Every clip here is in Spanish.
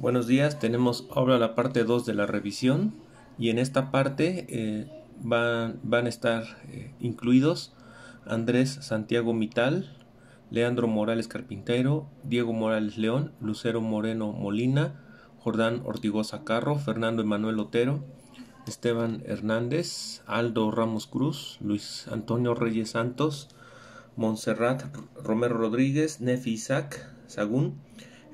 Buenos días, tenemos ahora la parte 2 de la revisión y en esta parte eh, van, van, a estar eh, incluidos Andrés Santiago Mital, Leandro Morales Carpintero, Diego Morales León, Lucero Moreno Molina, Jordán Ortigosa Carro, Fernando Emanuel Otero, Esteban Hernández, Aldo Ramos Cruz, Luis Antonio Reyes Santos, Montserrat Romero Rodríguez, Nefi Isaac Sagún,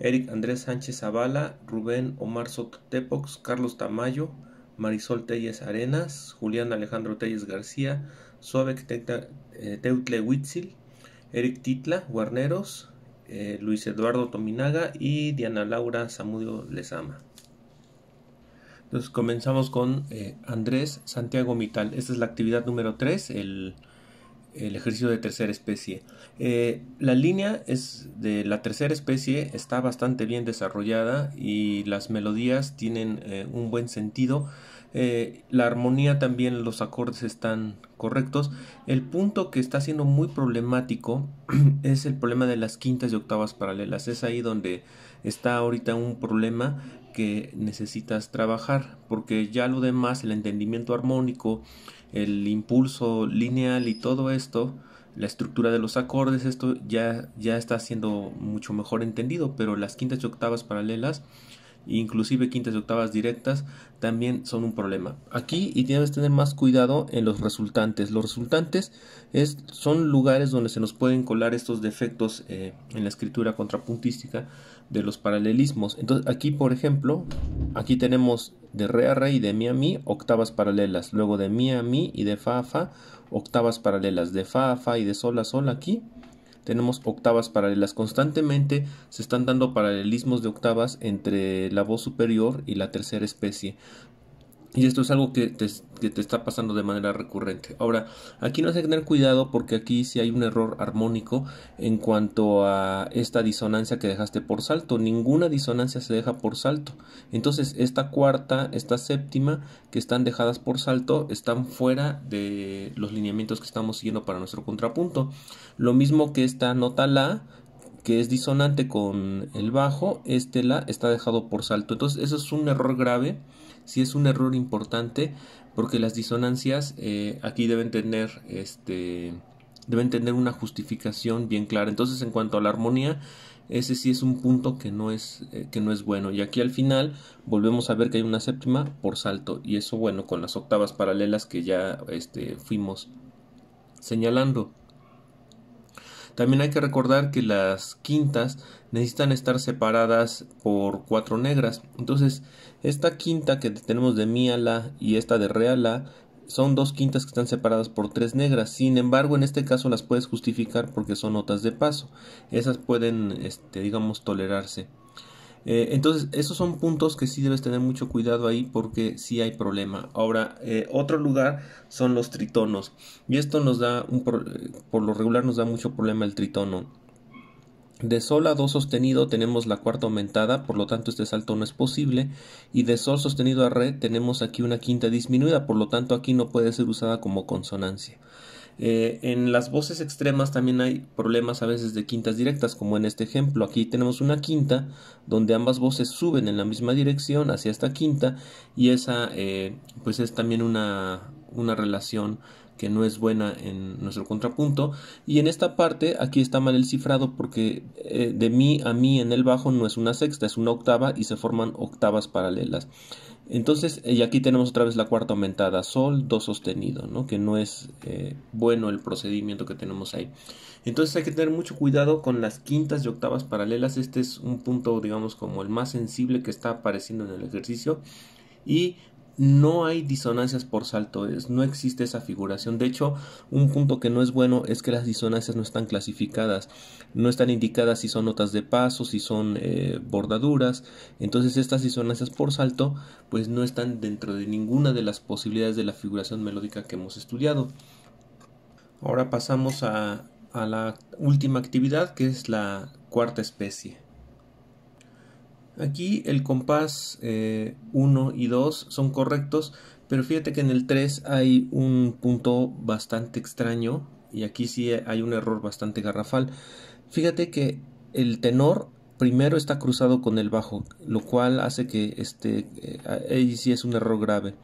Eric Andrés Sánchez Zavala, Rubén Omar Sotepox, Tepox, Carlos Tamayo, Marisol Telles Arenas, Julián Alejandro Telles García, Suave eh, Teutle Huitzil, Eric Titla, Guarneros, eh, Luis Eduardo Tominaga y Diana Laura Zamudio Lezama. Entonces comenzamos con eh, Andrés Santiago Mital. Esta es la actividad número 3, el el ejercicio de tercera especie. Eh, la línea es de la tercera especie está bastante bien desarrollada y las melodías tienen eh, un buen sentido. Eh, la armonía también, los acordes están correctos. El punto que está siendo muy problemático es el problema de las quintas y octavas paralelas. Es ahí donde está ahorita un problema que necesitas trabajar, porque ya lo demás, el entendimiento armónico, el impulso lineal y todo esto, la estructura de los acordes, esto ya, ya está siendo mucho mejor entendido, pero las quintas y octavas paralelas inclusive quintas y octavas directas, también son un problema. Aquí y que tener más cuidado en los resultantes. Los resultantes es, son lugares donde se nos pueden colar estos defectos eh, en la escritura contrapuntística de los paralelismos. Entonces aquí, por ejemplo, aquí tenemos de re a re y de mi a mi octavas paralelas, luego de mi a mi y de fa a fa octavas paralelas, de fa a fa y de sol a sol aquí tenemos octavas paralelas. Constantemente se están dando paralelismos de octavas entre la voz superior y la tercera especie. Y esto es algo que te, está pasando de manera recurrente. Ahora, aquí no hay que tener cuidado porque aquí sí hay un error armónico en cuanto a esta disonancia que dejaste por salto. Ninguna disonancia se deja por salto. Entonces, esta cuarta, esta séptima que están dejadas por salto están fuera de los lineamientos que estamos siguiendo para nuestro contrapunto. Lo mismo que esta nota la que es disonante con el bajo, este la está dejado por salto. Entonces, eso es un error grave si es un error importante porque las disonancias eh, aquí deben tener este deben tener una justificación bien clara. Entonces, en cuanto a la armonía, ese sí es un punto que no es, eh, que no es bueno. Y aquí al final volvemos a ver que hay una séptima por salto. Y eso, bueno, con las octavas paralelas que ya este, fuimos señalando. También hay que recordar que las quintas necesitan estar separadas por cuatro negras. Entonces, esta quinta que tenemos de mi a la y esta de re a la son dos quintas que están separadas por tres negras. Sin embargo, en este caso las puedes justificar porque son notas de paso. Esas pueden, este, digamos, tolerarse. Eh, entonces, esos son puntos que sí debes tener mucho cuidado ahí porque sí hay problema. Ahora, eh, otro lugar son los tritonos. Y esto nos da, un eh, por lo regular nos da mucho problema el tritono. De sol a do sostenido tenemos la cuarta aumentada, por lo tanto este salto no es posible. Y de sol sostenido a re tenemos aquí una quinta disminuida, por lo tanto aquí no puede ser usada como consonancia. Eh, en las voces extremas también hay problemas a veces de quintas directas, como en este ejemplo. Aquí tenemos una quinta donde ambas voces suben en la misma dirección hacia esta quinta y esa eh, pues es también una, una relación que no es buena en nuestro contrapunto. Y en esta parte, aquí está mal el cifrado porque eh, de mi a mi en el bajo no es una sexta, es una octava y se forman octavas paralelas. Entonces, y aquí tenemos otra vez la cuarta aumentada, sol, do sostenido, ¿no? que no es eh, bueno el procedimiento que tenemos ahí. Entonces hay que tener mucho cuidado con las quintas y octavas paralelas, este es un punto digamos como el más sensible que está apareciendo en el ejercicio y no hay disonancias por salto, no existe esa figuración. De hecho, un punto que no es bueno es que las disonancias no están clasificadas, no están indicadas si son notas de paso, si son eh, bordaduras. Entonces, estas disonancias por salto, pues no están dentro de ninguna de las posibilidades de la figuración melódica que hemos estudiado. Ahora pasamos a la última actividad, que es la cuarta especie. Aquí el compás 1 eh, y 2 son correctos, pero fíjate que en el 3 hay un punto bastante extraño y aquí sí hay un error bastante garrafal. Fíjate que el tenor primero está cruzado con el bajo, lo cual hace que este, eh, ahí sí es un error grave.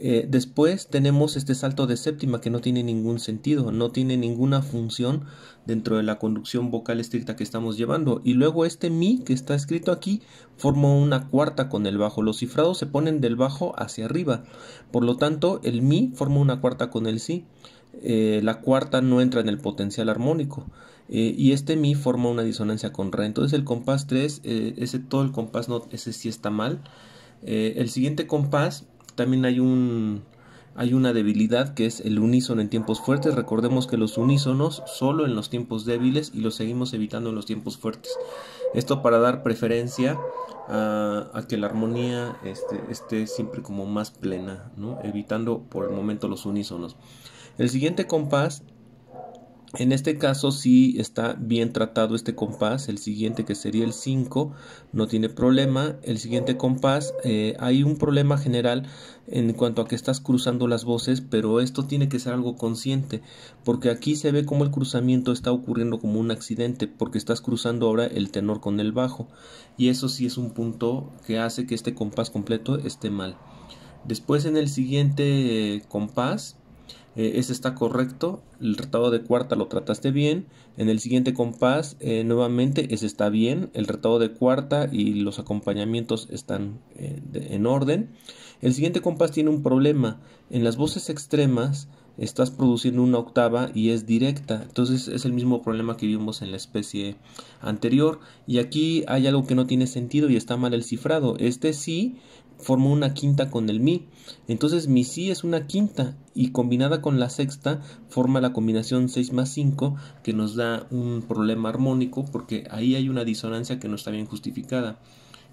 Eh, después tenemos este salto de séptima que no tiene ningún sentido, no tiene ninguna función dentro de la conducción vocal estricta que estamos llevando. Y luego este mi que está escrito aquí forma una cuarta con el bajo. Los cifrados se ponen del bajo hacia arriba. Por lo tanto, el mi forma una cuarta con el si. Eh, la cuarta no entra en el potencial armónico eh, y este mi forma una disonancia con re entonces el compás 3 ese todo el compás no ese sí está mal el siguiente compás también hay un hay una debilidad que es el unísono en tiempos fuertes. Recordemos que los unísonos solo en los tiempos débiles y los seguimos evitando en los tiempos fuertes. Esto para dar preferencia a, que la armonía esté, esté siempre como más plena, ¿no? evitando por el momento los unísonos. El siguiente compás en este caso sí está bien tratado este compás, el siguiente que sería el 5 no tiene problema, el siguiente compás eh, hay un problema general en cuanto a que estás cruzando las voces, pero esto tiene que ser algo consciente, porque aquí se ve como el cruzamiento está ocurriendo como un accidente, porque estás cruzando ahora el tenor con el bajo, y eso sí es un punto que hace que este compás completo esté mal. Después en el siguiente eh, compás eh, ese está correcto, el retado de cuarta lo trataste bien, en el siguiente compás eh, nuevamente ese está bien, el retado de cuarta y los acompañamientos están eh, en orden. El siguiente compás tiene un problema, en las voces extremas estás produciendo una octava y es directa. Entonces es el mismo problema que vimos en la especie anterior. Y aquí hay algo que no tiene sentido y está mal el cifrado. Este sí formó una quinta con el mi. Entonces mi si es una quinta y combinada con la sexta forma la combinación 6 más 5 que nos da un problema armónico porque ahí hay una disonancia que no está bien justificada.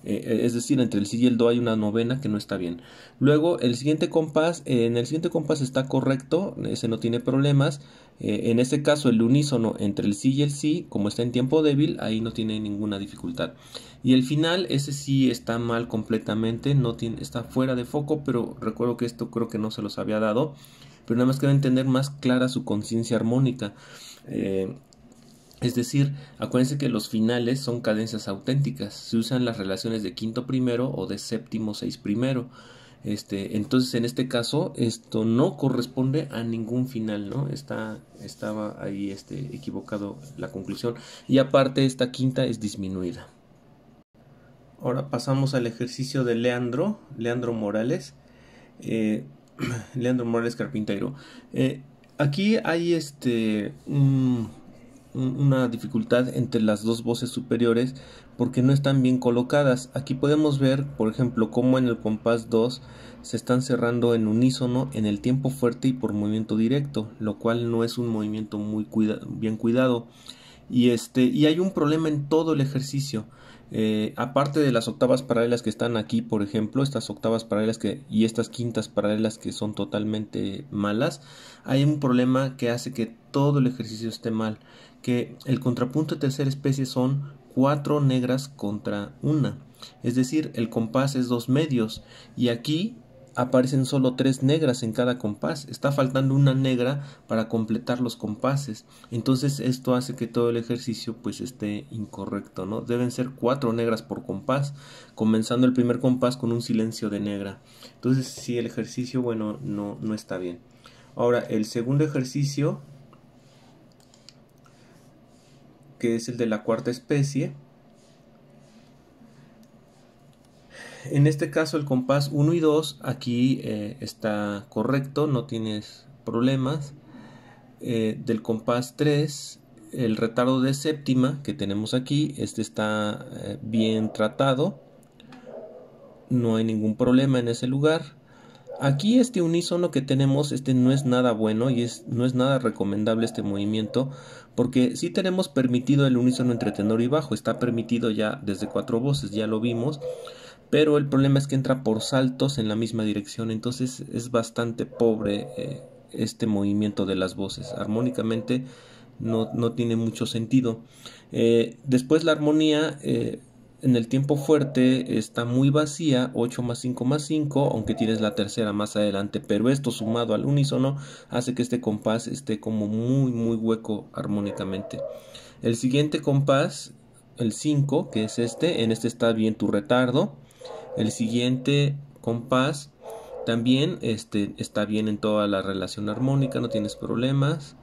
Eh, eh, es decir, entre el si y el do hay una novena que no está bien. Luego, el siguiente compás, eh, en el siguiente compás está correcto, ese no tiene problemas. Eh, en este caso, el unísono entre el sí y el sí, como está en tiempo débil, ahí no tiene ninguna dificultad. Y el final, ese sí está mal completamente, no está fuera de foco, pero recuerdo que esto creo que no se los había dado. Pero nada más que entender más clara su conciencia armónica. Eh, es decir, acuérdense que los finales son cadencias auténticas, se usan las relaciones de quinto primero o de séptimo seis primero. Este, entonces en este caso esto no corresponde a ningún final, ¿no? Está, estaba ahí este, equivocado la conclusión. Y aparte esta quinta es disminuida. Ahora pasamos al ejercicio de Leandro, Leandro Morales, eh, Leandro Morales Carpintero. Eh, aquí hay este una dificultad entre las dos voces superiores porque no están bien colocadas. Aquí podemos ver, por ejemplo, cómo en el compás 2 se están cerrando en unísono en el tiempo fuerte y por movimiento directo, lo cual no es un movimiento muy bien cuidado. Y, este, y hay un problema en todo el ejercicio. Eh, aparte de las octavas paralelas que están aquí, por ejemplo, estas octavas paralelas que, y estas quintas paralelas que son totalmente malas, hay un problema que hace que todo el ejercicio esté mal que el contrapunto de tercera especie son cuatro negras contra una. Es decir, el compás es dos medios y aquí aparecen solo tres negras en cada compás. Está faltando una negra para completar los compases. Entonces esto hace que todo el ejercicio pues esté incorrecto, ¿no? Deben ser cuatro negras por compás, comenzando el primer compás con un silencio de negra. Entonces si el ejercicio, bueno, no, no está bien. Ahora, el segundo ejercicio que es el de la cuarta especie. En este caso el compás 1 y 2 aquí eh, está correcto, no tienes problemas. Eh, del compás 3, el retardo de séptima que tenemos aquí, este está eh, bien tratado. No hay ningún problema en ese lugar. Aquí este unísono que tenemos, este no es nada bueno y es, no es nada recomendable este movimiento porque sí tenemos permitido el unísono entre tenor y bajo, está permitido ya desde cuatro voces, ya lo vimos, pero el problema es que entra por saltos en la misma dirección, entonces es bastante pobre eh, este movimiento de las voces, armónicamente no, tiene mucho sentido. Eh, después la armonía eh, en el tiempo fuerte está muy vacía, 8 más 5 más 5, aunque tienes la tercera más adelante, pero esto sumado al unísono hace que este compás esté como muy muy hueco armónicamente. El siguiente compás, el 5, que es este, en este está bien tu retardo. El siguiente compás también este, está bien en toda la relación armónica, no tienes problemas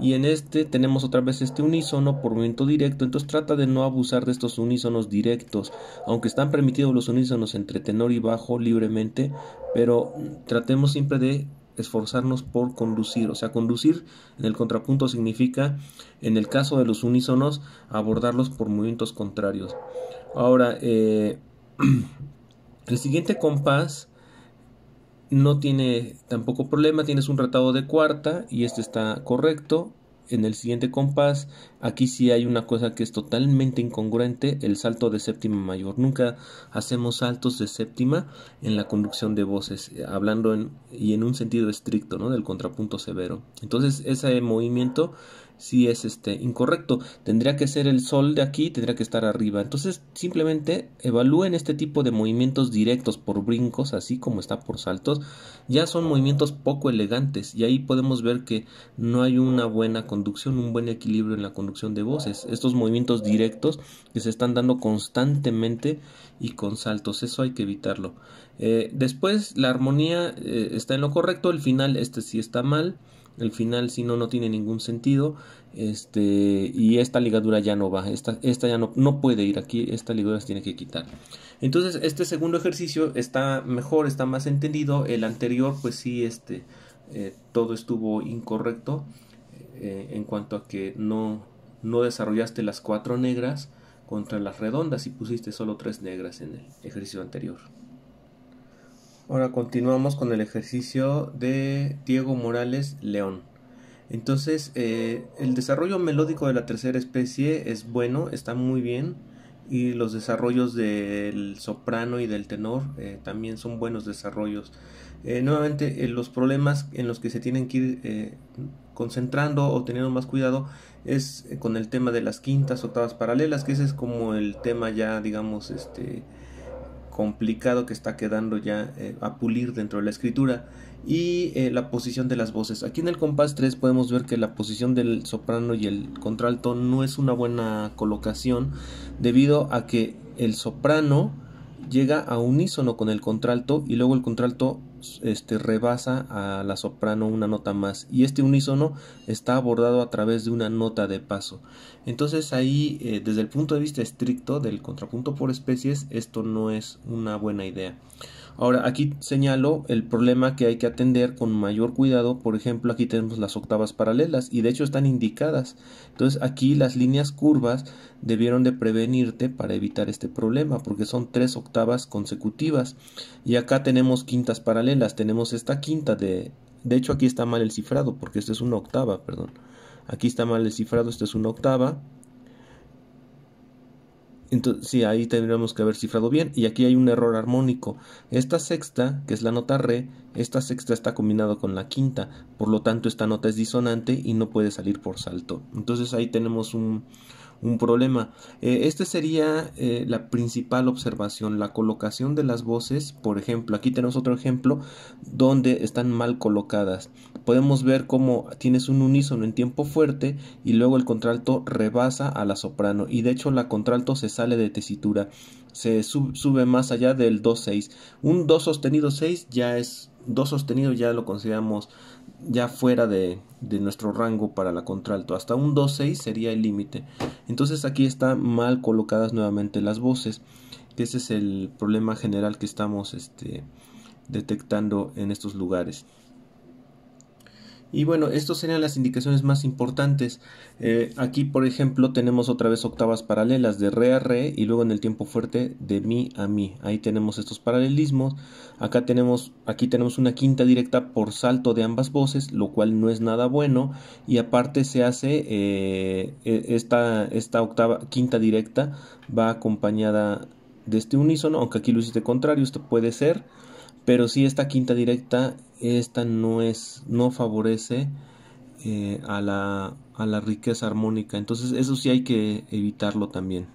y en este tenemos otra vez este unísono por movimiento directo, entonces trata de no abusar de estos unísonos directos, aunque están permitidos los unísonos entre tenor y bajo libremente, pero tratemos siempre de esforzarnos por conducir, o sea, conducir en el contrapunto significa, en el caso de los unísonos, abordarlos por movimientos contrarios. Ahora, eh, el siguiente compás no tiene tampoco problema, tienes un ratado de cuarta y este está correcto. En el siguiente compás, aquí sí hay una cosa que es totalmente incongruente, el salto de séptima mayor. Nunca hacemos saltos de séptima en la conducción de voces, eh, hablando en, y en un sentido estricto, ¿no? Del contrapunto severo. Entonces, ese movimiento si es este incorrecto. Tendría que ser el sol de aquí, tendría que estar arriba. Entonces, simplemente evalúen este tipo de movimientos directos por brincos, así como está por saltos. Ya son movimientos poco elegantes y ahí podemos ver que no hay una buena conducción, un buen equilibrio en la conducción de voces. Estos movimientos directos que se están dando constantemente y con saltos, eso hay que evitarlo. Eh, después, la armonía eh, está en lo correcto, el final este sí está mal el final si no no tiene ningún sentido este y esta ligadura ya no va esta, esta ya no, no puede ir aquí esta ligadura se tiene que quitar entonces este segundo ejercicio está mejor está más entendido el anterior pues sí este eh, todo estuvo incorrecto eh, en cuanto a que no no desarrollaste las cuatro negras contra las redondas y pusiste solo tres negras en el ejercicio anterior Ahora continuamos con el ejercicio de Diego Morales León. Entonces, eh, el desarrollo melódico de la tercera especie es bueno, está muy bien, y los desarrollos del soprano y del tenor eh, también son buenos desarrollos. Eh, nuevamente, los problemas en los que se tienen que ir concentrando o teniendo más cuidado es con el tema de las quintas, octavas paralelas, que ese es como el tema ya, digamos, este, complicado que está quedando ya eh, a pulir dentro de la escritura y eh, la posición de las voces. Aquí en el compás 3 podemos ver que la posición del soprano y el contralto no es una buena colocación debido a que el soprano llega a unísono con el contralto y luego el contralto este, rebasa a la soprano una nota más y este unísono está abordado a través de una nota de paso. Entonces ahí, eh, desde el punto de vista estricto del contrapunto por especies, esto no es una buena idea. Ahora, aquí señalo el problema que hay que atender con mayor cuidado. Por ejemplo, aquí tenemos las octavas paralelas y de hecho están indicadas. Entonces, aquí las líneas curvas debieron de prevenirte para evitar este problema porque son tres octavas consecutivas. Y acá tenemos quintas paralelas. Tenemos esta quinta de... De hecho, aquí está mal el cifrado porque esta es una octava, perdón. Aquí está mal descifrado, esta es una octava. Entonces, sí, ahí tendríamos que haber cifrado bien. Y aquí hay un error armónico. Esta sexta, que es la nota re, esta sexta está combinada con la quinta. Por lo tanto, esta nota es disonante y no puede salir por salto. Entonces ahí tenemos un, problema. Eh, este esta sería eh, la principal observación, la colocación de las voces. Por ejemplo, aquí tenemos otro ejemplo donde están mal colocadas podemos ver cómo tienes un unísono en tiempo fuerte y luego el contralto rebasa a la soprano y de hecho la contralto se sale de tesitura, se sube más allá del 2-6. Un 2 sostenido 6 ya es 2 sostenido ya lo consideramos ya fuera de, nuestro rango para la contralto. Hasta un 2-6 sería el límite. Entonces aquí están mal colocadas nuevamente las voces, que ese es el problema general que estamos este, detectando en estos lugares. Y bueno, estas serían las indicaciones más importantes. Eh, aquí, por ejemplo, tenemos otra vez octavas paralelas de re a re y luego en el tiempo fuerte de mi a mi. Ahí tenemos estos paralelismos. Acá tenemos, aquí tenemos una quinta directa por salto de ambas voces, lo cual no es nada bueno. Y aparte se hace eh, e, esta, octava, quinta directa va acompañada de este unísono, aunque aquí lo hiciste contrario, esto puede ser. Pero si esta quinta directa, esta no es, no favorece eh, a, la, riqueza armónica. Entonces eso sí hay que evitarlo también.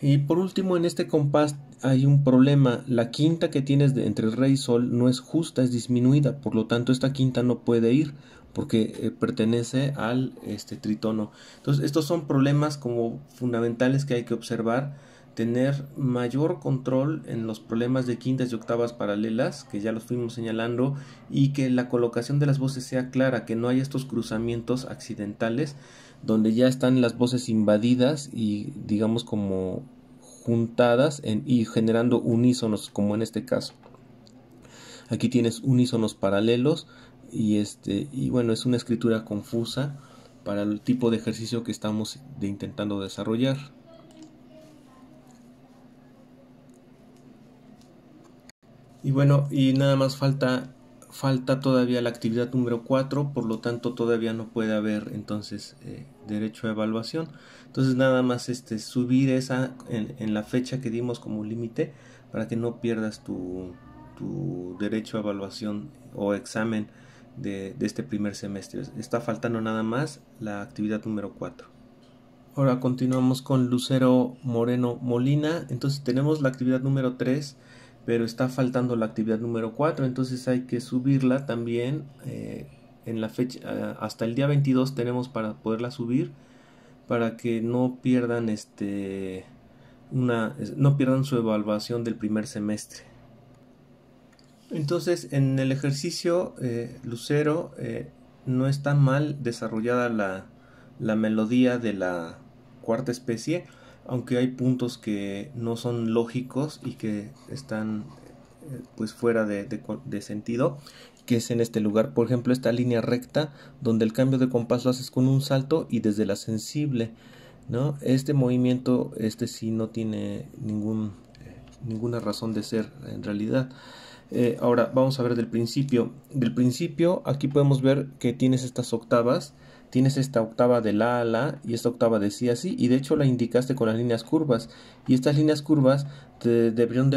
Y por último, en este compás hay un problema. La quinta que tienes entre rey y sol no es justa, es disminuida. Por lo tanto, esta quinta no puede ir porque eh, pertenece al este, tritono. Entonces, estos son problemas como fundamentales que hay que observar tener mayor control en los problemas de quintas y octavas paralelas, que ya los fuimos señalando, y que la colocación de las voces sea clara, que no haya estos cruzamientos accidentales, donde ya están las voces invadidas y digamos como juntadas y generando unísonos, como en este caso. Aquí tienes unísonos paralelos y, este, y bueno, es una escritura confusa para el tipo de ejercicio que estamos de, intentando desarrollar. Y bueno, y nada más falta falta todavía la actividad número 4, por lo tanto todavía no puede haber entonces eh, derecho a evaluación. Entonces nada más este, subir esa en, la fecha que dimos como límite para que no pierdas tu, derecho a evaluación o examen de, de este primer semestre. Está faltando nada más la actividad número 4. Ahora continuamos con Lucero Moreno Molina. Entonces tenemos la actividad número 3 pero está faltando la actividad número 4, entonces hay que subirla también eh, en la fecha, eh, hasta el día 22 tenemos para poderla subir, para que no pierdan este una no pierdan su evaluación del primer semestre. Entonces, en el ejercicio eh, Lucero no está mal desarrollada la melodía de la cuarta especie aunque hay puntos que no son lógicos y que están eh, pues fuera de, sentido que es en este lugar por ejemplo esta línea recta donde el cambio de compás lo haces con un salto y desde la sensible ¿no? este movimiento este sí no tiene eh, ninguna razón de ser en realidad eh, ahora vamos a ver del principio del principio aquí podemos ver que tienes estas octavas tienes esta octava de la a la y esta octava de si a y de hecho la indicaste con las líneas curvas y estas líneas curvas debieron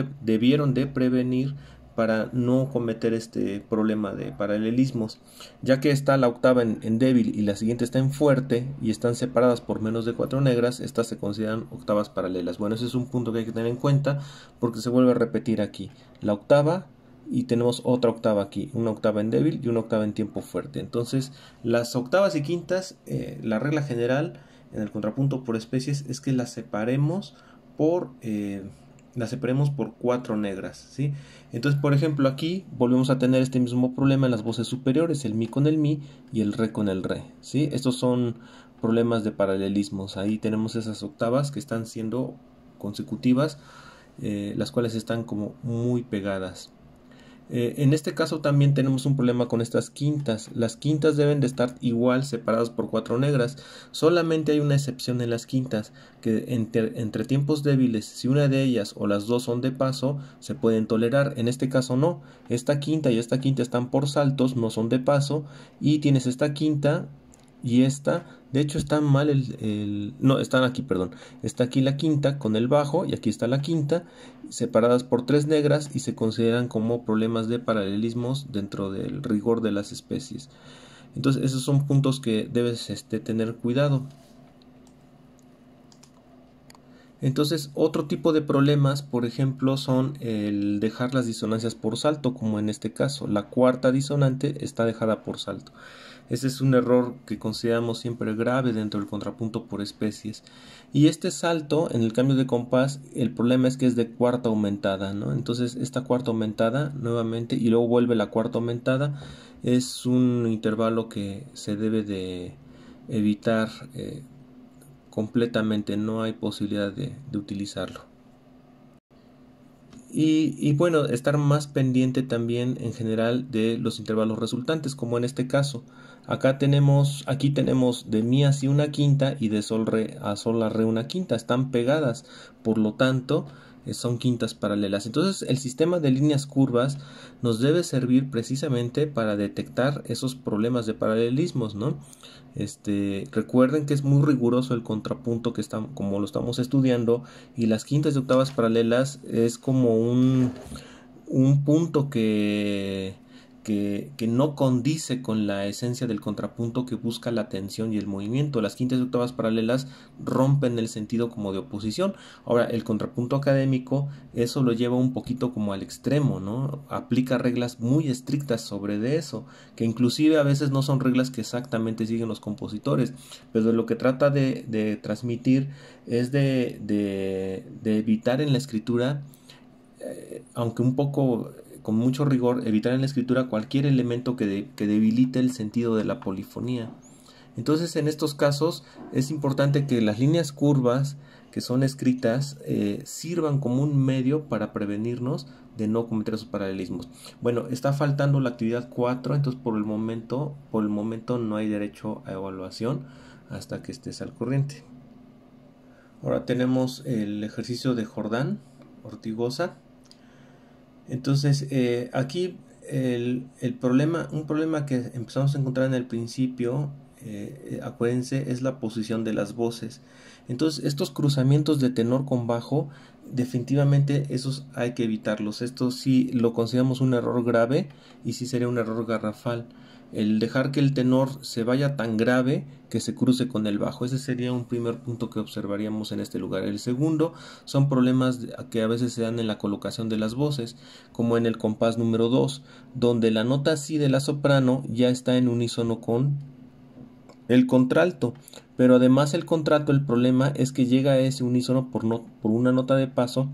de, prevenir para no cometer este problema de paralelismos, ya que está la octava en, en, débil y la siguiente está en fuerte y están separadas por menos de cuatro negras, estas se consideran octavas paralelas. Bueno, ese es un punto que hay que tener en cuenta porque se vuelve a repetir aquí. La octava y tenemos otra octava aquí, una octava en débil y una octava en tiempo fuerte. Entonces, las octavas y quintas, eh, la regla general en el contrapunto por especies es que las separemos por eh, las separemos por cuatro negras, ¿sí? Entonces, por ejemplo, aquí volvemos a tener este mismo problema en las voces superiores, el mi con el mi y el re con el re, ¿sí? Estos son problemas de paralelismos. Ahí tenemos esas octavas que están siendo consecutivas, eh, las cuales están como muy pegadas. Eh, en este caso también tenemos un problema con estas quintas. Las quintas deben de estar igual separadas por cuatro negras. Solamente hay una excepción en las quintas, que entre, tiempos débiles, si una de ellas o las dos son de paso, se pueden tolerar. En este caso no. Esta quinta y esta quinta están por saltos, no son de paso. Y tienes esta quinta y esta, de hecho está mal el, no, están aquí, perdón, está aquí la quinta con el bajo y aquí está la quinta, separadas por tres negras y se consideran como problemas de paralelismos dentro del rigor de las especies. Entonces esos son puntos que debes este, tener cuidado. Entonces, otro tipo de problemas, por ejemplo, son el dejar las disonancias por salto, como en este caso, la cuarta disonante está dejada por salto. Ese es un error que consideramos siempre grave dentro del contrapunto por especies. Y este salto en el cambio de compás, el problema es que es de cuarta aumentada, ¿no? Entonces esta cuarta aumentada nuevamente y luego vuelve la cuarta aumentada es un intervalo que se debe de evitar eh, completamente, no hay posibilidad de utilizarlo. Y, bueno, estar más pendiente también en general de los intervalos resultantes, como en este caso. Acá tenemos, aquí tenemos de mi así una quinta y de sol re a sol a re una quinta, están pegadas, por lo tanto, eh, son quintas paralelas. Entonces el sistema de líneas curvas nos debe servir precisamente para detectar esos problemas de paralelismos, ¿no? Este, recuerden que es muy riguroso el contrapunto que estamos, como lo estamos estudiando y las quintas y octavas paralelas es como un, un punto que que, no condice con la esencia del contrapunto que busca la tensión y el movimiento. Las quintas y octavas paralelas rompen el sentido como de oposición. Ahora, el contrapunto académico eso lo lleva un poquito como al extremo, ¿no? Aplica reglas muy estrictas sobre de eso, que inclusive a veces no son reglas que exactamente siguen los compositores, pero lo que trata de, transmitir es de, evitar en la escritura, eh, aunque un poco con mucho rigor evitar en la escritura cualquier elemento que, debilite el sentido de la polifonía. Entonces, en estos casos es importante que las líneas curvas que son escritas eh, sirvan como un medio para prevenirnos de no cometer esos paralelismos. Bueno, está faltando la actividad 4, entonces por el momento, por el momento no hay derecho a evaluación hasta que estés al corriente. Ahora tenemos el ejercicio de Jordán Ortigosa. Entonces, eh, aquí el, problema, un problema que empezamos a encontrar en el principio, eh, eh, acuérdense, es la posición de las voces. Entonces, estos cruzamientos de tenor con bajo, definitivamente esos hay que evitarlos. Esto sí lo consideramos un error grave y sí sería un error garrafal el dejar que el tenor se vaya tan grave que se cruce con el bajo. Ese sería un primer punto que observaríamos en este lugar. El segundo son problemas que a veces se dan en la colocación de las voces, como en el compás número 2, donde la nota si de la soprano ya está en unísono con el contralto, pero además el contrato, el problema es que llega a ese unísono por, por una nota de paso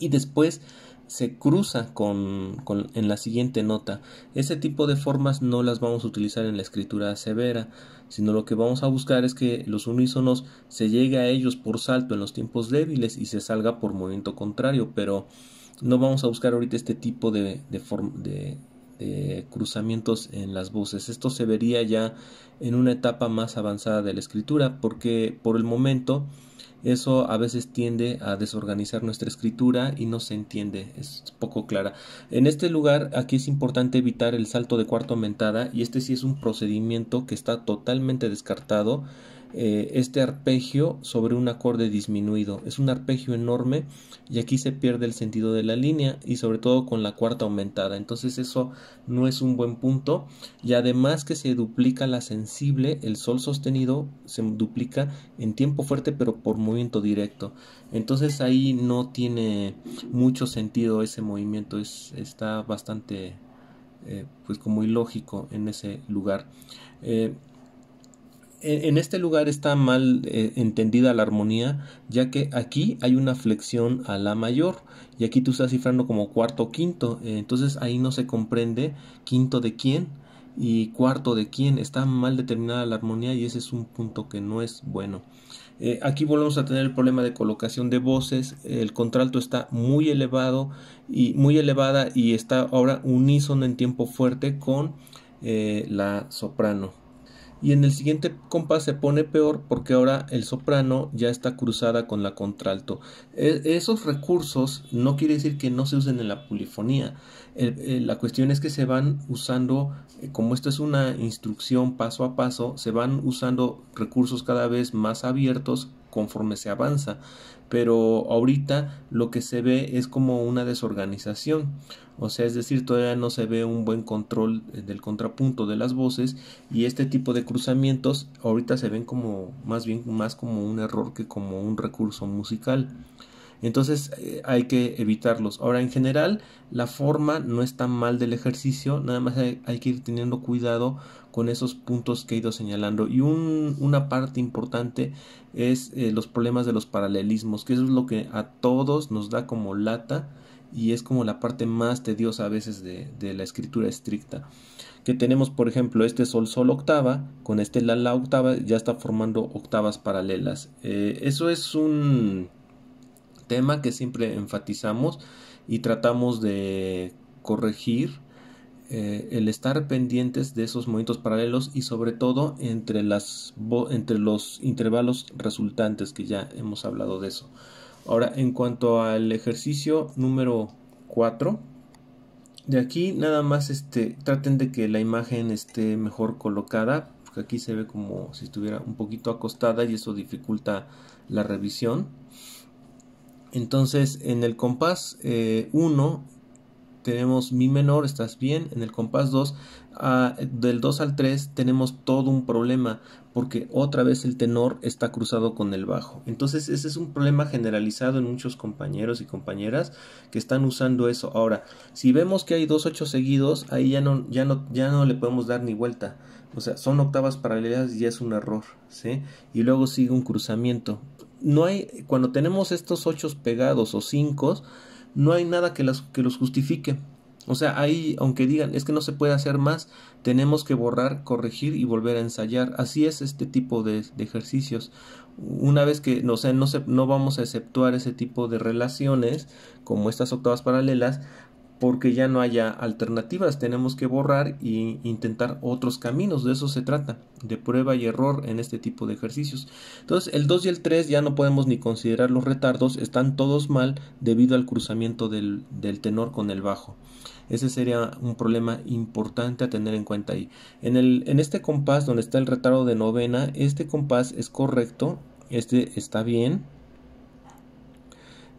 y después se cruza con, en la siguiente nota. ...ese tipo de formas no las vamos a utilizar en la escritura severa, sino lo que vamos a buscar es que los unísonos se llegue a ellos por salto en los tiempos débiles y se salga por movimiento contrario, pero no vamos a buscar ahorita este tipo de, de cruzamientos en las voces. Esto se vería ya en una etapa más avanzada de la escritura, porque por el momento eso a veces tiende a desorganizar nuestra escritura y no se entiende, es poco clara. En este lugar, aquí es importante evitar el salto de cuarto aumentada y este sí es un procedimiento que está totalmente descartado eh, este arpegio sobre un acorde disminuido. Es un arpegio enorme y aquí se pierde el sentido de la línea y sobre todo con la cuarta aumentada. Entonces eso no es un buen punto y además que se duplica la sensible, el sol sostenido se duplica en tiempo fuerte pero por movimiento directo. Entonces ahí no tiene mucho sentido ese movimiento, está bastante eh, pues como ilógico en ese lugar. Eh, en este lugar está mal eh, entendida la armonía, ya que aquí hay una flexión a la mayor y aquí tú estás cifrando como cuarto o quinto, eh, entonces ahí no se comprende quinto de quién y cuarto de quién, está mal determinada la armonía y ese es un punto que no es bueno. Eh, aquí volvemos a tener el problema de colocación de voces, el contralto está muy elevado y muy elevada y está ahora unísono en tiempo fuerte con la soprano y en el siguiente compás se pone peor porque ahora el soprano ya está cruzada con la contralto. E, esos recursos no quiere decir que no se usen en la polifonía. Eh, la cuestión es que se van usando, eh, como esto es una instrucción paso a paso, se van usando recursos cada vez más abiertos conforme se avanza pero ahorita lo que se ve es como una desorganización, o sea, es decir, todavía no se ve un buen control eh, del contrapunto de las voces y este tipo de cruzamientos ahorita se ven como más bien más como un error que como un recurso musical. Entonces eh, hay que evitarlos. Ahora, en general, la forma no está mal del ejercicio, nada más hay, que ir teniendo cuidado con esos puntos que he ido señalando. Y una parte importante es eh, los problemas de los paralelismos, que eso es lo que a todos nos da como lata y es como la parte más tediosa a veces de, la escritura estricta. Que tenemos, por ejemplo, este sol sol octava, con este la la octava, ya está formando octavas paralelas. Eh, eso es un tema que siempre enfatizamos y tratamos de corregir eh, el estar pendientes de esos momentos paralelos y sobre todo entre, las, entre los intervalos resultantes que ya hemos hablado de eso. Ahora, en cuanto al ejercicio número 4, de aquí nada más este, traten de que la imagen esté mejor colocada, porque aquí se ve como si estuviera un poquito acostada y eso dificulta la revisión. Entonces, en el compás 1 eh, tenemos mi menor, estás bien. En el compás 2, ah, del 2 al 3 tenemos todo un problema porque otra vez el tenor está cruzado con el bajo. Entonces ese es un problema generalizado en muchos compañeros y compañeras que están usando eso. Ahora, si vemos que hay dos ocho seguidos, ahí ya no, ya no, ya no le podemos dar ni vuelta. O sea, son octavas paralelas y es un error, Y luego sigue un cruzamiento no hay, cuando tenemos estos ocho pegados o cinco, no hay nada que, que los justifique. O sea, ahí, aunque digan, es que no se puede hacer más, tenemos que borrar, corregir y volver a ensayar. Así es este tipo de, ejercicios. Una vez que, no, sé no, se, no vamos a exceptuar ese tipo de relaciones, como estas octavas paralelas, porque ya no haya alternativas, tenemos que borrar e intentar otros caminos, de eso se trata, de prueba y error en este tipo de ejercicios. Entonces el 2 y el 3 ya no podemos ni considerar los retardos, están todos mal debido al cruzamiento del, tenor con el bajo. Ese sería un problema importante a tener en cuenta ahí. En, el, en este compás donde está el retardo de novena, este compás es correcto, este está bien,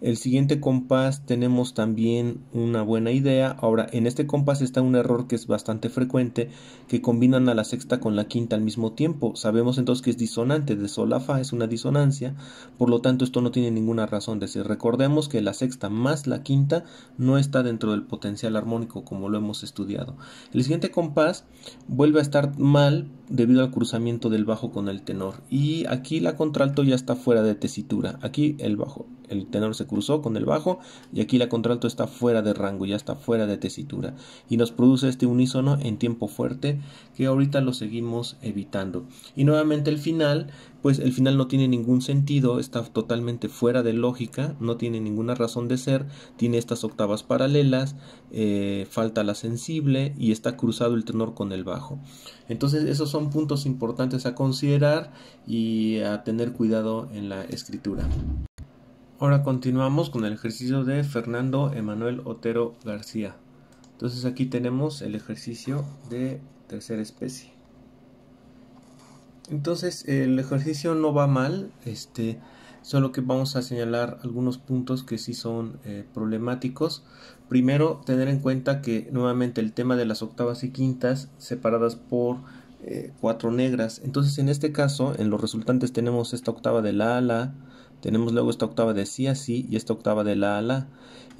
el siguiente compás tenemos también una buena idea. Ahora, en este compás está un error que es bastante frecuente, que combinan a la sexta con la quinta al mismo tiempo. Sabemos entonces que es disonante, de sol a fa es una disonancia, por lo tanto esto no tiene ninguna razón de ser. Recordemos que la sexta más la quinta no está dentro del potencial armónico como lo hemos estudiado. El siguiente compás vuelve a estar mal debido al cruzamiento del bajo con el tenor y aquí la contralto ya está fuera de tesitura. Aquí el bajo el tenor se cruzó con el bajo y aquí la contralto está fuera de rango, ya está fuera de tesitura y nos produce este unísono en tiempo fuerte que ahorita lo seguimos evitando. Y nuevamente el final, pues el final no tiene ningún sentido, está totalmente fuera de lógica, no tiene ninguna razón de ser, tiene estas octavas paralelas, eh, falta la sensible y está cruzado el tenor con el bajo. Entonces esos son puntos importantes a considerar y a tener cuidado en la escritura. Ahora continuamos con el ejercicio de Fernando Emanuel Otero García. Entonces aquí tenemos el ejercicio de tercera especie. Entonces el ejercicio no va mal, este, solo que vamos a señalar algunos puntos que sí son eh, problemáticos. Primero, tener en cuenta que nuevamente el tema de las octavas y quintas separadas por eh, cuatro negras. Entonces en este caso, en los resultantes tenemos esta octava de la la, tenemos luego esta octava de sí a y esta octava de la a la.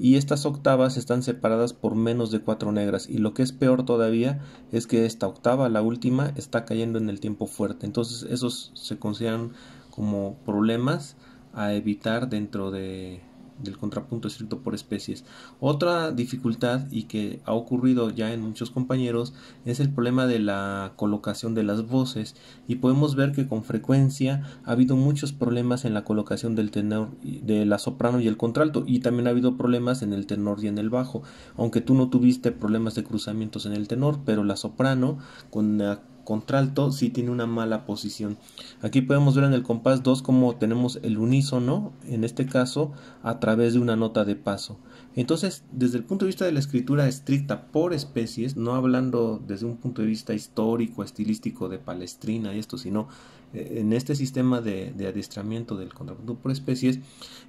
Y estas octavas están separadas por menos de cuatro negras. Y lo que es peor todavía es que esta octava, la última, está cayendo en el tiempo fuerte. Entonces esos se consideran como problemas a evitar dentro de del contrapunto escrito por especies. Otra dificultad y que ha ocurrido ya en muchos compañeros es el problema de la colocación de las voces y podemos ver que con frecuencia ha habido muchos problemas en la colocación del tenor de la soprano y el contralto y también ha habido problemas en el tenor y en el bajo, aunque tú no tuviste problemas de cruzamientos en el tenor, pero la soprano con la contralto si tiene una mala posición. Aquí podemos ver en el compás 2 cómo tenemos el unísono, en este caso a través de una nota de paso. Entonces, desde el punto de vista de la escritura estricta por especies, no hablando desde un punto de vista histórico, estilístico de Palestrina y esto, sino eh, en este sistema de, de adiestramiento del contrapunto por especies,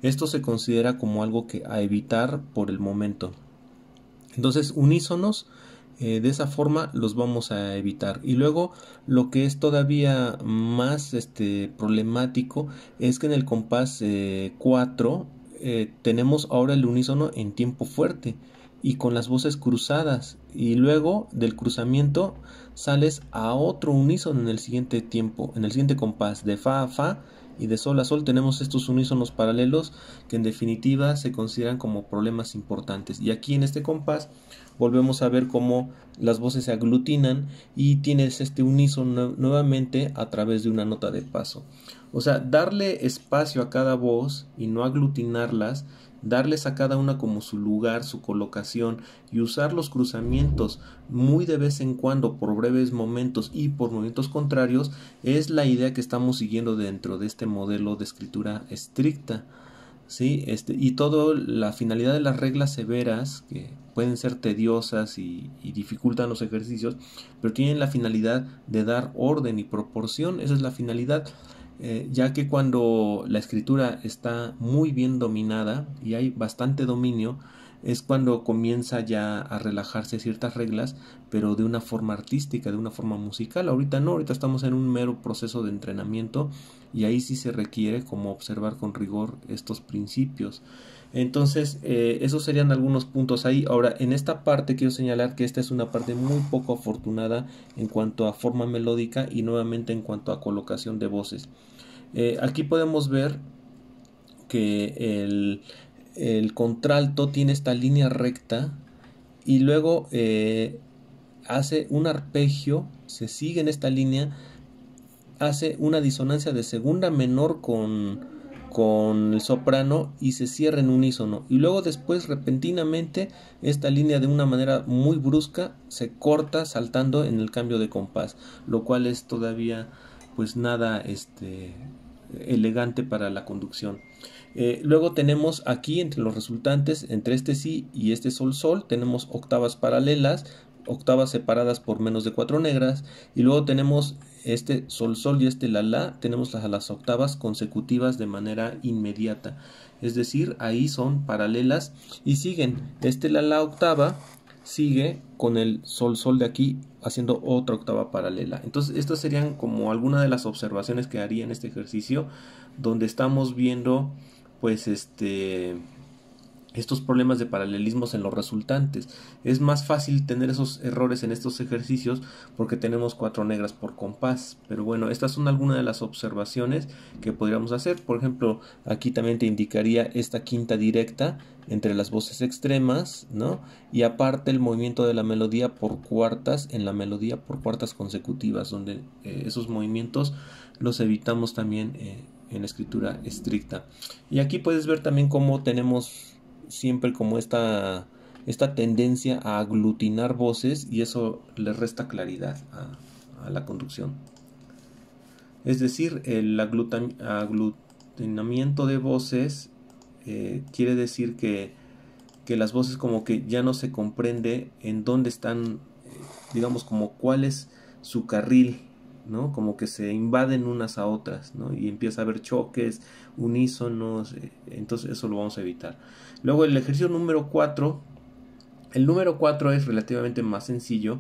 esto se considera como algo que a evitar por el momento. Entonces, unísonos eh, de esa forma los vamos a evitar. Y luego lo que es todavía más este, problemático es que en el compás 4 eh, eh, tenemos ahora el unísono en tiempo fuerte y con las voces cruzadas y luego del cruzamiento sales a otro unísono en el siguiente tiempo, en el siguiente compás de fa a fa y de sol a sol tenemos estos unísonos paralelos que en definitiva se consideran como problemas importantes y aquí en este compás volvemos a ver cómo las voces se aglutinan y tienes este unísono nuevamente a través de una nota de paso. O sea, darle espacio a cada voz y no aglutinarlas, darles a cada una como su lugar, su colocación y usar los cruzamientos muy de vez en cuando por breves momentos y por momentos contrarios es la idea que estamos siguiendo dentro de este modelo de escritura estricta. ¿sí? Este, y todo, la finalidad de las reglas severas, que pueden ser tediosas y, dificultan los ejercicios, pero tienen la finalidad de dar orden y proporción, esa es la finalidad, eh, ya que cuando la escritura está muy bien dominada y hay bastante dominio, es cuando comienza ya a relajarse ciertas reglas, pero de una forma artística, de una forma musical. Ahorita no, ahorita estamos en un mero proceso de entrenamiento y ahí sí se requiere como observar con rigor estos principios. Entonces, eh, esos serían algunos puntos ahí. Ahora, en esta parte quiero señalar que esta es una parte muy poco afortunada en cuanto a forma melódica y nuevamente en cuanto a colocación de voces. Eh, aquí podemos ver que el, el contralto tiene esta línea recta y luego eh, hace un arpegio, se sigue en esta línea, hace una disonancia de segunda menor con, con el soprano y se cierra en unísono. Y luego después repentinamente esta línea de una manera muy brusca se corta saltando en el cambio de compás, lo cual es todavía pues nada este, elegante para la conducción. Eh, luego tenemos aquí entre los resultantes, entre este Si y este Sol-Sol, tenemos octavas paralelas, octavas separadas por menos de cuatro negras, y luego tenemos este Sol-Sol y este La-La, tenemos las, las octavas consecutivas de manera inmediata. Es decir, ahí son paralelas y siguen. Este La-La octava sigue con el sol sol de aquí haciendo otra octava paralela. Entonces, estas serían como algunas de las observaciones que haría en este ejercicio donde estamos viendo pues este estos problemas de paralelismos en los resultantes. Es más fácil tener esos errores en estos ejercicios porque tenemos cuatro negras por compás. Pero bueno, estas son algunas de las observaciones que podríamos hacer. Por ejemplo, aquí también te indicaría esta quinta directa entre las voces extremas, ¿no? Y aparte el movimiento de la melodía por cuartas en la melodía por cuartas consecutivas, donde eh, esos movimientos los evitamos también. Eh, en escritura estricta. Y aquí puedes ver también cómo tenemos siempre como esta, esta tendencia a aglutinar voces y eso le resta claridad a, la conducción. Es decir, el aglutinamiento de voces eh, quiere decir que, que las voces como que ya no se comprende en dónde están, eh, digamos como cuál es su carril como que se invaden unas a otras, Y empieza a haber choques, unísonos, eh, entonces eso lo vamos a evitar. Luego el ejercicio número 4, el número 4 es relativamente más sencillo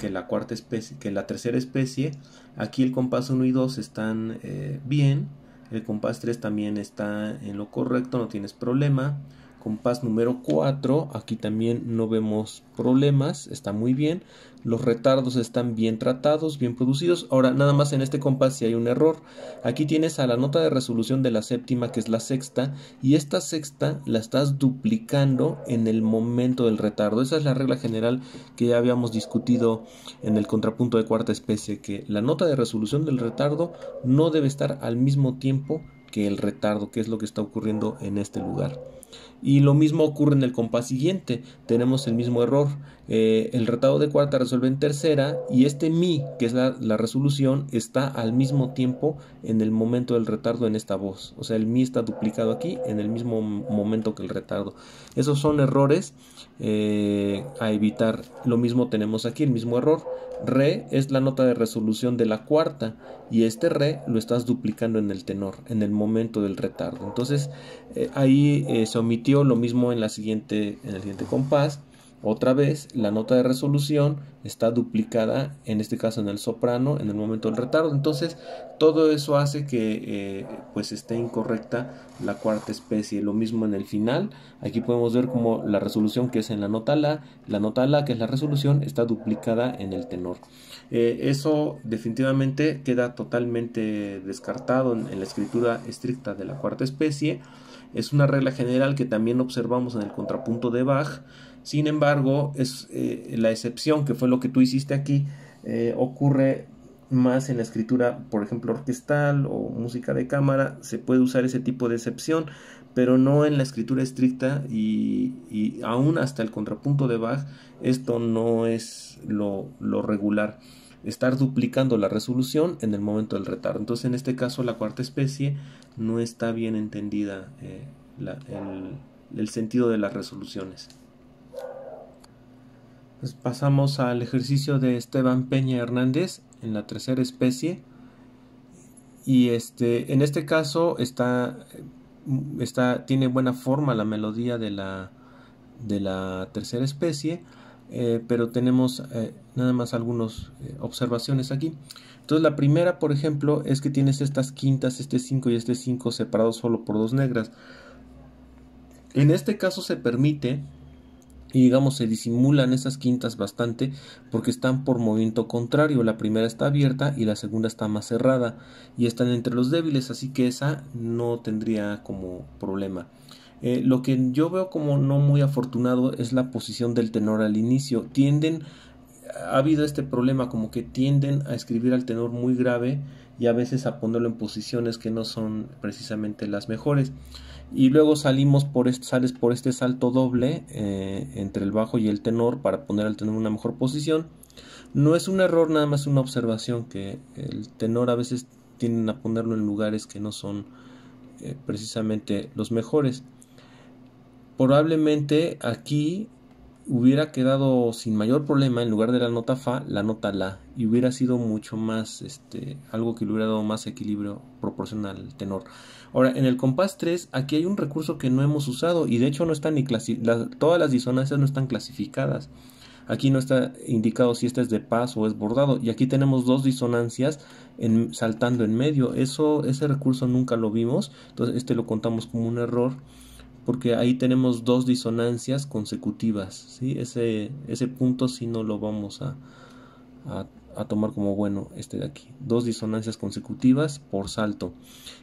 que la cuarta especie, que la tercera especie. Aquí el compás 1 y 2 están eh, bien, el compás 3 también está en lo correcto, no tienes problema compás número 4 aquí también no vemos problemas está muy bien los retardos están bien tratados bien producidos ahora nada más en este compás si hay un error aquí tienes a la nota de resolución de la séptima que es la sexta y esta sexta la estás duplicando en el momento del retardo esa es la regla general que ya habíamos discutido en el contrapunto de cuarta especie que la nota de resolución del retardo no debe estar al mismo tiempo que el retardo que es lo que está ocurriendo en este lugar y lo mismo ocurre en el compás siguiente, tenemos el mismo error. Eh, el retardo de cuarta resuelve en tercera y este mi, que es la, la, resolución, está al mismo tiempo en el momento del retardo en esta voz. O sea, el mi está duplicado aquí en el mismo momento que el retardo. Esos son errores eh, a evitar. Lo mismo tenemos aquí, el mismo error. Re es la nota de resolución de la cuarta y este re lo estás duplicando en el tenor, en el momento del retardo. Entonces eh, ahí eh, se omitió lo mismo en, la siguiente, en el siguiente compás otra vez, la nota de resolución está duplicada, en este caso en el soprano, en el momento del retardo. Entonces, todo eso hace que eh, pues esté incorrecta la cuarta especie. Lo mismo en el final. Aquí podemos ver como la resolución que es en la nota La, la nota La, que es la resolución, está duplicada en el tenor. Eh, eso definitivamente queda totalmente descartado en la escritura estricta de la cuarta especie. Es una regla general que también observamos en el contrapunto de Bach sin embargo, es eh, la excepción, que fue lo que tú hiciste aquí, eh, ocurre más en la escritura, por ejemplo, orquestal o música de cámara, se puede usar ese tipo de excepción, pero no en la escritura estricta y, aún hasta el contrapunto de Bach, esto no es lo, regular estar duplicando la resolución en el momento del retardo. Entonces, en este caso, la cuarta especie no está bien entendida eh, el, sentido de las resoluciones. Pues pasamos al ejercicio de Esteban Peña Hernández en la tercera especie. Y este, en este caso está, está, tiene buena forma la melodía de la, de la tercera especie, eh, pero tenemos eh, nada más algunas eh, observaciones aquí. Entonces la primera, por ejemplo, es que tienes estas quintas, este 5 y este 5 separados solo por dos negras. En este caso se permite y digamos se disimulan esas quintas bastante porque están por movimiento contrario, la primera está abierta y la segunda está más cerrada y están entre los débiles, así que esa no tendría como problema. Eh, lo que yo veo como no muy afortunado es la posición del tenor al inicio. Tienden, ha habido este problema como que tienden a escribir al tenor muy grave y a veces a ponerlo en posiciones que no son precisamente las mejores y luego salimos por este, sales por este salto doble eh, entre el bajo y el tenor para poner al tenor en una mejor posición. No es un error, nada más una observación que el tenor a veces tienden a ponerlo en lugares que no son eh, precisamente los mejores. Probablemente aquí hubiera quedado sin mayor problema en lugar de la nota fa, la nota la y hubiera sido mucho más este algo que le hubiera dado más equilibrio proporcional al tenor. Ahora, en el compás 3 aquí hay un recurso que no hemos usado y de hecho no están ni clasificadas, todas las disonancias no están clasificadas. Aquí no está indicado si este es de paz o es bordado y aquí tenemos dos disonancias en, saltando en medio. Eso ese recurso nunca lo vimos, entonces este lo contamos como un error porque ahí tenemos dos disonancias consecutivas, ¿sí? Ese, ese punto si no lo vamos a, tomar como bueno, este de aquí. Dos disonancias consecutivas por salto.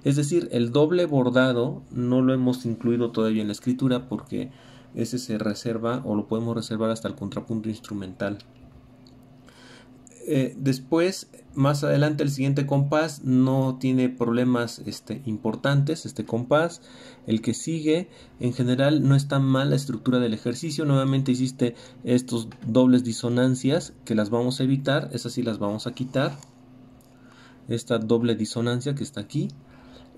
Es decir, el doble bordado no lo hemos incluido todavía en la escritura porque ese se reserva o lo podemos reservar hasta el contrapunto instrumental. Eh, después más adelante el siguiente compás no tiene problemas este, importantes, este compás, el que sigue, en general no está mal la estructura del ejercicio, nuevamente hiciste estos dobles disonancias que las vamos a evitar, esas sí las vamos a quitar, esta doble disonancia que está aquí,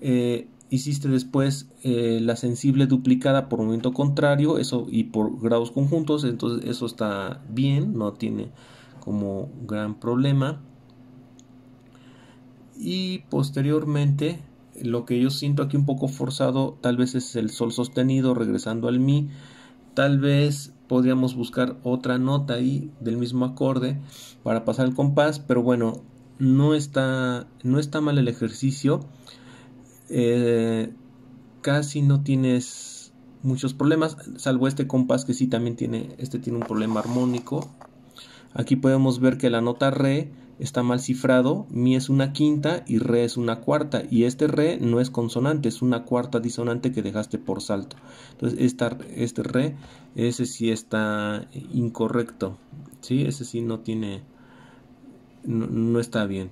eh, hiciste después eh, la sensible duplicada por momento contrario, eso y por grados conjuntos, entonces eso está bien, no tiene como gran problema y posteriormente lo que yo siento aquí un poco forzado tal vez es el sol sostenido regresando al mi tal vez podríamos buscar otra nota ahí del mismo acorde para pasar el compás pero bueno no está no está mal el ejercicio eh, casi no tienes muchos problemas salvo este compás que sí también tiene este tiene un problema armónico aquí podemos ver que la nota re está mal cifrado, mi es una quinta y re es una cuarta, y este re no es consonante, es una cuarta disonante que dejaste por salto. Entonces este re, ese sí está incorrecto, ¿sí? ese sí no tiene, no, está bien.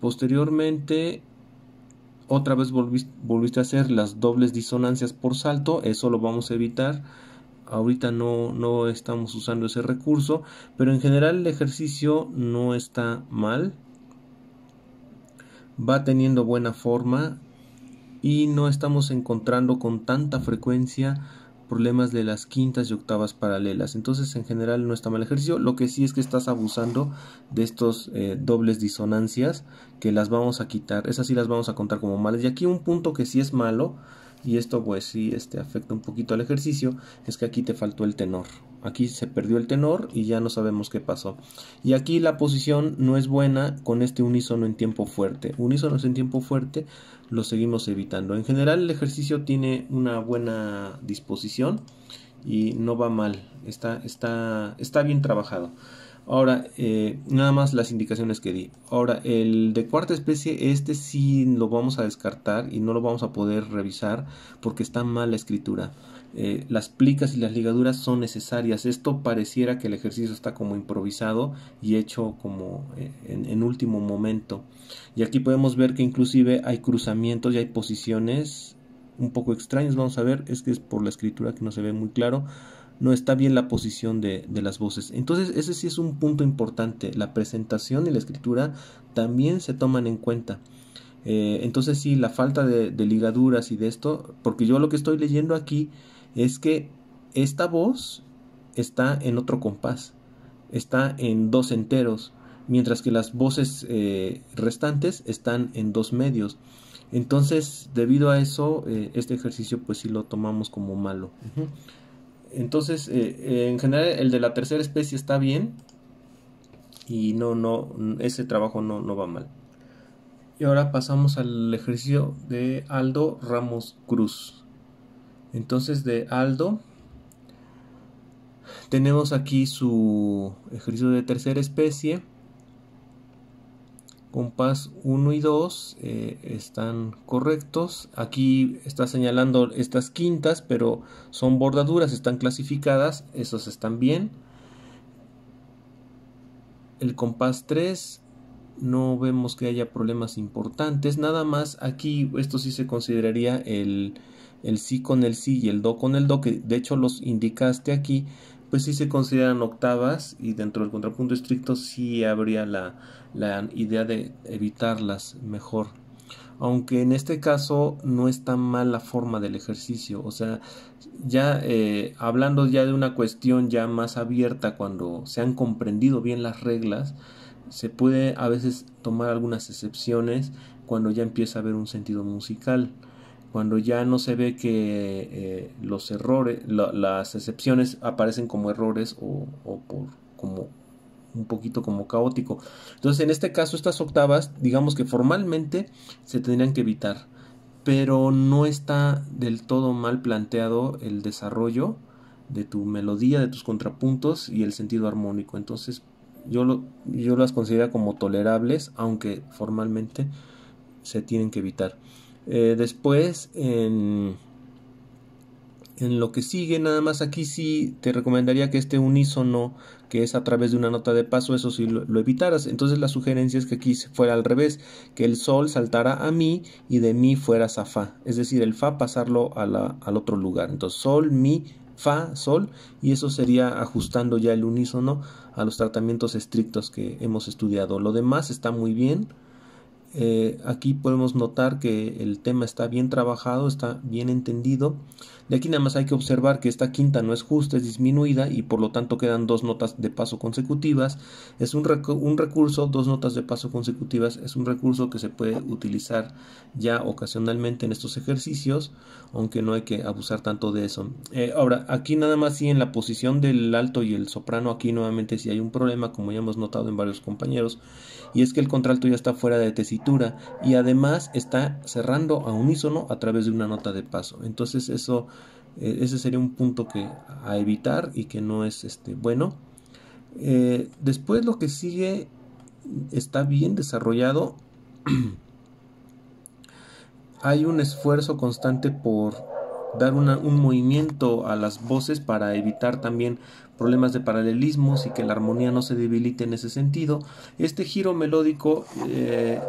Posteriormente, otra vez volviste a hacer las dobles disonancias por salto, eso lo vamos a evitar ahorita no, estamos usando ese recurso, pero en general el ejercicio no está mal, va teniendo buena forma y no estamos encontrando con tanta frecuencia problemas de las quintas y octavas paralelas. Entonces, en general no está mal ejercicio. Lo que sí es que estás abusando de estos eh, dobles disonancias que las vamos a quitar. Esas sí las vamos a contar como malas. Y aquí un punto que sí es malo y esto pues sí este, afecta un poquito al ejercicio, es que aquí te faltó el tenor. Aquí se perdió el tenor y ya no sabemos qué pasó. Y aquí la posición no es buena con este unísono en tiempo fuerte. Unísonos en tiempo fuerte lo seguimos evitando. En general el ejercicio tiene una buena disposición y no va mal. Está, está, está bien trabajado. Ahora, eh, nada más las indicaciones que di. Ahora, el de cuarta especie, este sí lo vamos a descartar y no lo vamos a poder revisar porque está mal la escritura. Eh, las plicas y las ligaduras son necesarias. Esto pareciera que el ejercicio está como improvisado y hecho como eh, en, en, último momento. Y aquí podemos ver que inclusive hay cruzamientos y hay posiciones un poco extrañas. Vamos a ver, es que es por la escritura que no se ve muy claro no está bien la posición de, las voces. Entonces ese sí es un punto importante. La presentación y la escritura también se toman en cuenta. Eh, entonces sí, la falta de, ligaduras y de esto, porque yo lo que estoy leyendo aquí es que esta voz está en otro compás, está en dos enteros, mientras que las voces eh, restantes están en dos medios. Entonces, debido a eso, eh, este ejercicio pues sí lo tomamos como malo. Entonces, eh, eh, en general, el de la tercera especie está bien. Y no, no, ese trabajo no, no va mal. Y ahora pasamos al ejercicio de Aldo Ramos Cruz. Entonces, de Aldo, tenemos aquí su ejercicio de tercera especie compás 1 y 2 eh, están correctos. Aquí está señalando estas quintas, pero son bordaduras, están clasificadas, esos están bien. El compás 3 no vemos que haya problemas importantes, nada más aquí esto sí se consideraría el, el con el sí y el do con el do, que de hecho los indicaste aquí, pues sí se consideran octavas y dentro del contrapunto estricto sí habría la, idea de evitarlas mejor. Aunque en este caso no es tan mal la forma del ejercicio, o sea, ya eh, hablando ya de una cuestión ya más abierta cuando se han comprendido bien las reglas, se puede a veces tomar algunas excepciones cuando ya empieza a haber un sentido musical cuando ya no se ve que eh, los errores, las excepciones aparecen como errores o, o, por como un poquito como caótico. Entonces, en este caso, estas octavas, digamos que formalmente se tendrían que evitar, pero no está del todo mal planteado el desarrollo de tu melodía, de tus contrapuntos y el sentido armónico. Entonces, yo, lo, yo las considero como tolerables, aunque formalmente se tienen que evitar. Eh, después, en, en lo que sigue, nada más aquí sí te recomendaría que este unísono, que es a través de una nota de paso, eso sí lo, evitaras. Entonces la sugerencia es que aquí fuera al revés, que el sol saltara a mi y de mi fueras a fa. Es decir, el fa pasarlo al otro lugar. Entonces sol, mi, fa, sol, y eso sería ajustando ya el unísono a los tratamientos estrictos que hemos estudiado. Lo demás está muy bien. Eh, aquí podemos notar que el tema está bien trabajado, está bien entendido. De aquí nada más hay que observar que esta quinta no es justa, es disminuida y por lo tanto quedan dos notas de paso consecutivas. Es un recurso, dos notas de paso consecutivas, es un recurso que se puede utilizar ya ocasionalmente en estos ejercicios aunque no hay que abusar tanto de eso. Eh, ahora, aquí nada más sí en la posición del alto y el soprano, aquí nuevamente sí hay un problema, como ya hemos notado en varios compañeros, y es que el contralto ya está fuera de tesitura y además está cerrando a unísono a través de una nota de paso. Entonces eso, eh, ese sería un punto que a evitar y que no es este, bueno. Eh, después lo que sigue está bien desarrollado. hay un esfuerzo constante por dar un movimiento a las voces para evitar también problemas de paralelismos y que la armonía no se debilite en ese sentido. Este giro melódico eh,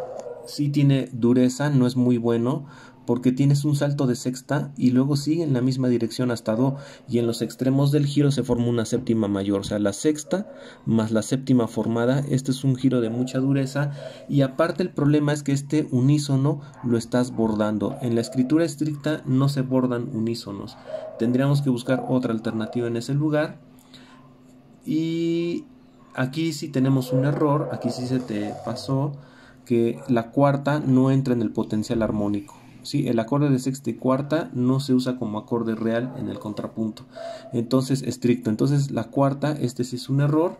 sí tiene dureza, no es muy bueno, porque tienes un salto de sexta y luego sigue en la misma dirección hasta do y en los extremos del giro se forma una séptima mayor, o sea, la sexta más la séptima formada, este es un giro de mucha dureza y aparte el problema es que este unísono lo estás bordando. En la escritura estricta no se bordan unísonos. Tendríamos que buscar otra alternativa en ese lugar. Y aquí sí tenemos un error, aquí sí se te pasó que la cuarta no entra en el potencial armónico. ¿sí? El acorde de sexta y cuarta no se usa como acorde real en el contrapunto. Entonces, estricto. Entonces, la cuarta, este sí es un error.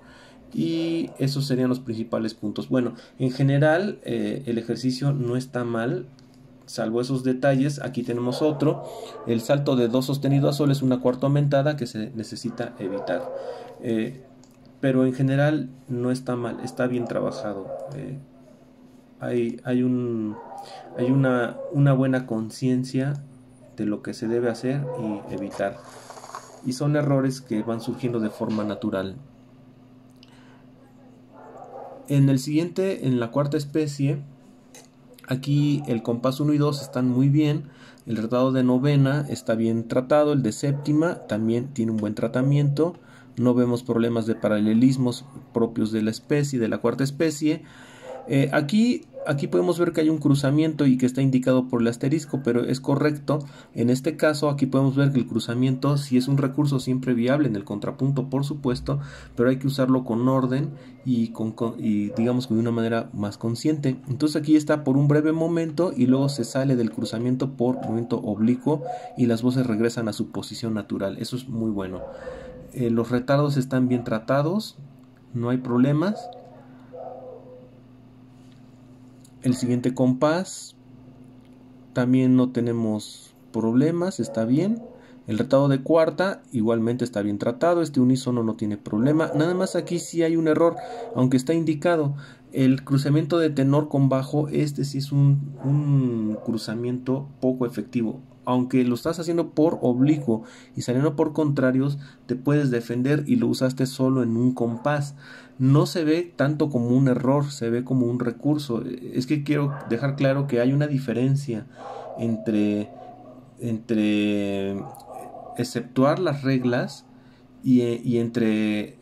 Y esos serían los principales puntos. Bueno, en general eh, el ejercicio no está mal, salvo esos detalles. Aquí tenemos otro. El salto de dos sostenido a sol es una cuarta aumentada que se necesita evitar. Eh, pero en general no está mal, está bien trabajado. Eh, hay un hay una, una buena conciencia de lo que se debe hacer y evitar. Y son errores que van surgiendo de forma natural. En el siguiente, en la cuarta especie, aquí el compás 1 y 2 están muy bien, el tratado de novena está bien tratado, el de séptima también tiene un buen tratamiento, no vemos problemas de paralelismos propios de la especie, de la cuarta especie. Eh, aquí Aquí podemos ver que hay un cruzamiento y que está indicado por el asterisco, pero es correcto. En este caso, aquí podemos ver que el cruzamiento sí es un recurso siempre viable en el contrapunto, por supuesto, pero hay que usarlo con orden y, con, digamos que de una manera más consciente. Entonces aquí está por un breve momento y luego se sale del cruzamiento por momento oblicuo y las voces regresan a su posición natural. Eso es muy bueno. Eh, los retardos están bien tratados, no hay problemas. El siguiente compás también no tenemos problemas, está bien. El tratado de cuarta igualmente está bien tratado, este unísono no tiene problema. Nada más aquí sí hay un error, aunque está indicado. El cruzamiento de tenor con bajo, este sí es un, un cruzamiento poco efectivo aunque lo estás haciendo por oblicuo y saliendo por contrarios, te puedes defender y lo usaste solo en un compás. No se ve tanto como un error, se ve como un recurso. Es que quiero dejar claro que hay una diferencia entre, entre exceptuar las reglas y, y entre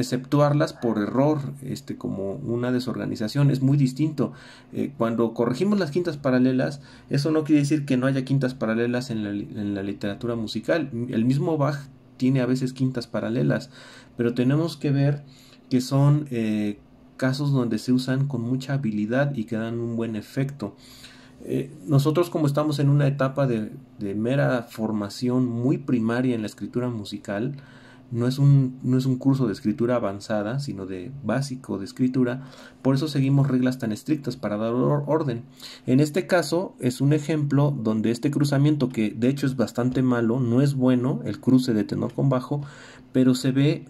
exceptuarlas por error, este, como una desorganización, es muy distinto. Eh, cuando corregimos las quintas paralelas, eso no quiere decir que no haya quintas paralelas en la, literatura musical. El mismo Bach tiene a veces quintas paralelas, pero tenemos que ver que son eh, casos donde se usan con mucha habilidad y que dan un buen efecto. Eh, nosotros como estamos en una etapa de, mera formación muy primaria en la escritura musical, no es, un, no es un curso de escritura avanzada, sino de básico de escritura. Por eso seguimos reglas tan estrictas para dar orden. En este caso es un ejemplo donde este cruzamiento, que de hecho es bastante malo, no es bueno, el cruce de tenor con bajo, pero se ve,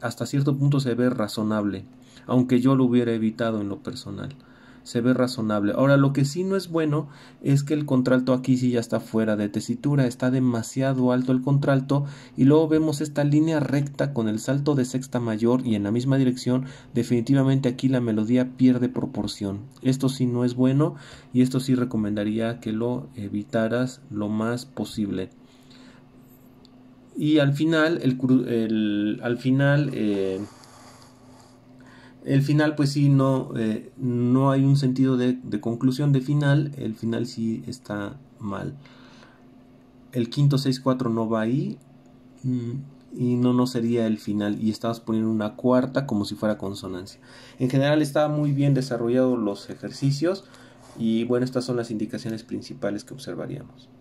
hasta cierto punto se ve razonable, aunque yo lo hubiera evitado en lo personal se ve razonable. Ahora, lo que sí no es bueno es que el contralto aquí sí ya está fuera de tesitura, está demasiado alto el contralto y luego vemos esta línea recta con el salto de sexta mayor y en la misma dirección, definitivamente aquí la melodía pierde proporción. Esto sí no es bueno y esto sí recomendaría que lo evitaras lo más posible. Y al final, el, al final... Eh, el final pues sí no, eh, no hay un sentido de, conclusión de final, el final sí está mal. El quinto 6-4 no va ahí mm, y no, no sería el final y estabas poniendo una cuarta como si fuera consonancia. En general está muy bien desarrollados los ejercicios y bueno, estas son las indicaciones principales que observaríamos.